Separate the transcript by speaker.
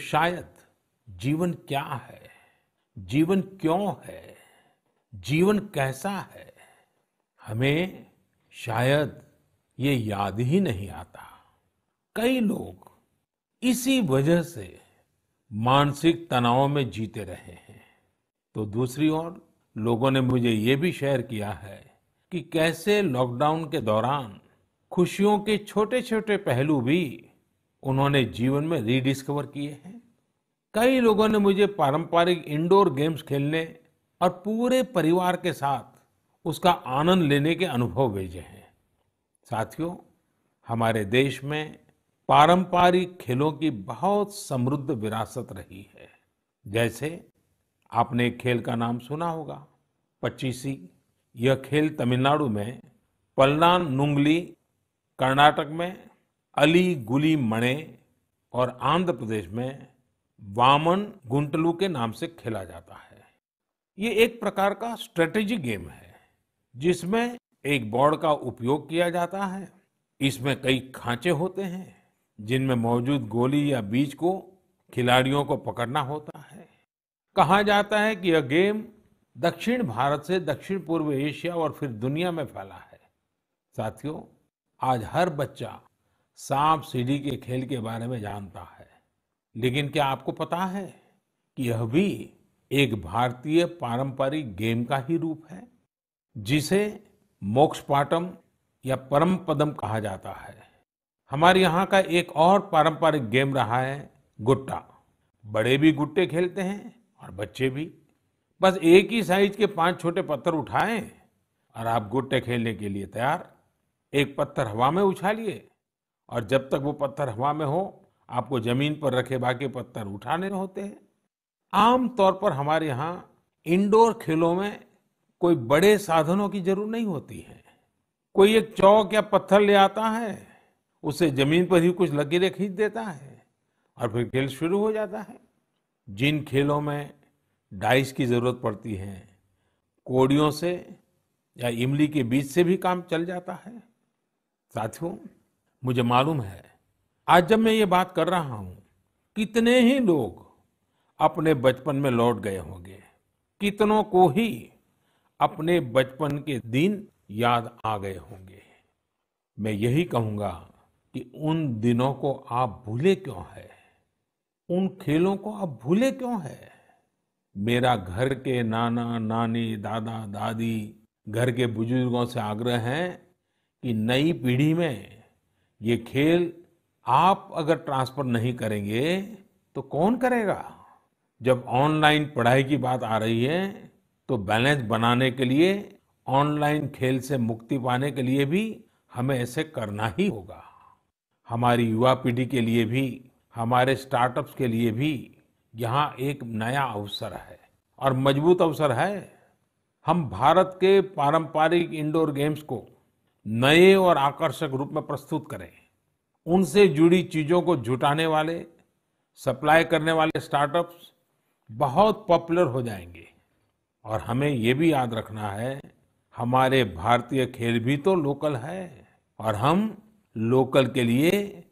Speaker 1: शायद जीवन क्या है जीवन क्यों है जीवन कैसा है हमें शायद ये याद ही नहीं आता कई लोग इसी वजह से मानसिक तनाव में जीते रहे हैं तो दूसरी ओर लोगों ने मुझे ये भी शेयर किया है कि कैसे लॉकडाउन के दौरान खुशियों के छोटे छोटे पहलू भी उन्होंने जीवन में रीडिस्कवर किए हैं कई लोगों ने मुझे पारंपरिक इंडोर गेम्स खेलने और पूरे परिवार के साथ उसका आनंद लेने के अनुभव भेजे हैं साथियों हमारे देश में पारंपरिक खेलों की बहुत समृद्ध विरासत रही है जैसे आपने खेल का नाम सुना होगा पच्चीसी यह खेल तमिलनाडु में पलना नुंगली कर्नाटक में अली गुली मणे और आंध्र प्रदेश में वामन गुंटलू के नाम से खेला जाता है ये एक प्रकार का स्ट्रेटेजी गेम है जिसमें एक बोर्ड का उपयोग किया जाता है इसमें कई खांचे होते हैं जिनमें मौजूद गोली या बीज को खिलाड़ियों को पकड़ना होता है कहा जाता है कि यह गेम दक्षिण भारत से दक्षिण पूर्व एशिया और फिर दुनिया में फैला है साथियों आज हर बच्चा सांप सीढ़ी के खेल के बारे में जानता है लेकिन क्या आपको पता है कि यह भी एक भारतीय पारंपरिक गेम का ही रूप है जिसे पाटम या परम पदम कहा जाता है हमारे यहाँ का एक और पारंपरिक गेम रहा है गुट्टा बड़े भी गुट्टे खेलते हैं और बच्चे भी बस एक ही साइज के पांच छोटे पत्थर उठाएं और आप गुट्टे खेलने के लिए तैयार एक पत्थर हवा में उछालिए और जब तक वो पत्थर हवा में हो आपको जमीन पर रखे बाकी पत्थर उठाने होते हैं आम तौर पर हमारे यहाँ इंडोर खेलों में कोई बड़े साधनों की जरूरत नहीं होती है कोई एक चौक या पत्थर ले आता है उसे जमीन पर ही कुछ लकीरें खींच देता है और फिर खेल शुरू हो जाता है जिन खेलों में डाइस की जरूरत पड़ती है कोड़ियों से या इमली के बीज से भी काम चल जाता है साथियों मुझे मालूम है आज जब मैं ये बात कर रहा हूं कितने ही लोग अपने बचपन में लौट गए होंगे कितनों को ही अपने बचपन के दिन याद आ गए होंगे मैं यही कहूंगा कि उन दिनों को आप भूले क्यों है उन खेलों को आप भूले क्यों है मेरा घर के नाना नानी दादा दादी घर के बुजुर्गों से आग्रह है कि नई पीढ़ी में ये खेल आप अगर ट्रांसफर नहीं करेंगे तो कौन करेगा जब ऑनलाइन पढ़ाई की बात आ रही है तो बैलेंस बनाने के लिए ऑनलाइन खेल से मुक्ति पाने के लिए भी हमें ऐसे करना ही होगा हमारी युवा पीढ़ी के लिए भी हमारे स्टार्टअप्स के लिए भी यहाँ एक नया अवसर है और मजबूत अवसर है हम भारत के पारंपरिक इंडोर गेम्स को नए और आकर्षक रूप में प्रस्तुत करें उनसे जुड़ी चीजों को जुटाने वाले सप्लाई करने वाले स्टार्टअप्स बहुत पॉपुलर हो जाएंगे और हमें ये भी याद रखना है हमारे भारतीय खेल भी तो लोकल है और हम लोकल के लिए